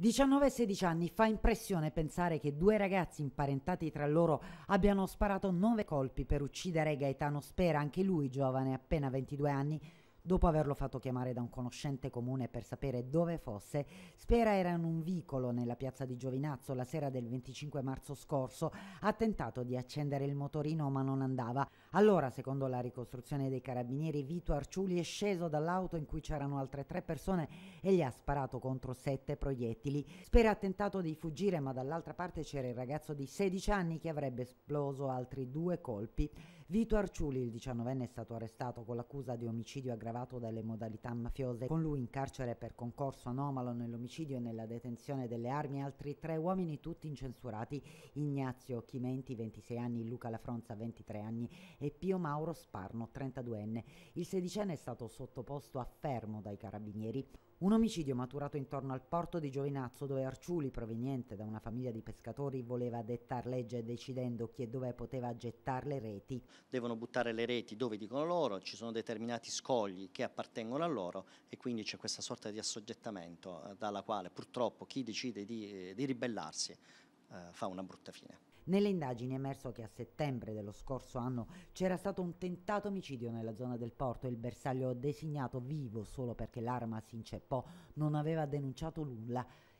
19-16 anni fa impressione pensare che due ragazzi imparentati tra loro abbiano sparato nove colpi per uccidere Gaetano Spera, anche lui giovane, appena 22 anni, Dopo averlo fatto chiamare da un conoscente comune per sapere dove fosse, Spera era in un vicolo nella piazza di Giovinazzo la sera del 25 marzo scorso, ha tentato di accendere il motorino ma non andava. Allora, secondo la ricostruzione dei carabinieri, Vito Arciuli è sceso dall'auto in cui c'erano altre tre persone e gli ha sparato contro sette proiettili. Spera ha tentato di fuggire ma dall'altra parte c'era il ragazzo di 16 anni che avrebbe esploso altri due colpi. Vito Arciuli, il 19enne, è stato arrestato con l'accusa di omicidio aggravato dalle modalità mafiose. Con lui in carcere per concorso anomalo nell'omicidio e nella detenzione delle armi altri tre uomini tutti incensurati, Ignazio Chimenti, 26 anni, Luca Lafronza, 23 anni e Pio Mauro Sparno, 32enne. Il 16enne è stato sottoposto a fermo dai carabinieri. Un omicidio maturato intorno al porto di Giovinazzo dove Arciuli, proveniente da una famiglia di pescatori, voleva dettar legge decidendo chi e dove poteva gettare le reti devono buttare le reti dove dicono loro, ci sono determinati scogli che appartengono a loro e quindi c'è questa sorta di assoggettamento eh, dalla quale purtroppo chi decide di, eh, di ribellarsi eh, fa una brutta fine. Nelle indagini è emerso che a settembre dello scorso anno c'era stato un tentato omicidio nella zona del porto. e Il bersaglio designato vivo solo perché l'arma si inceppò non aveva denunciato nulla.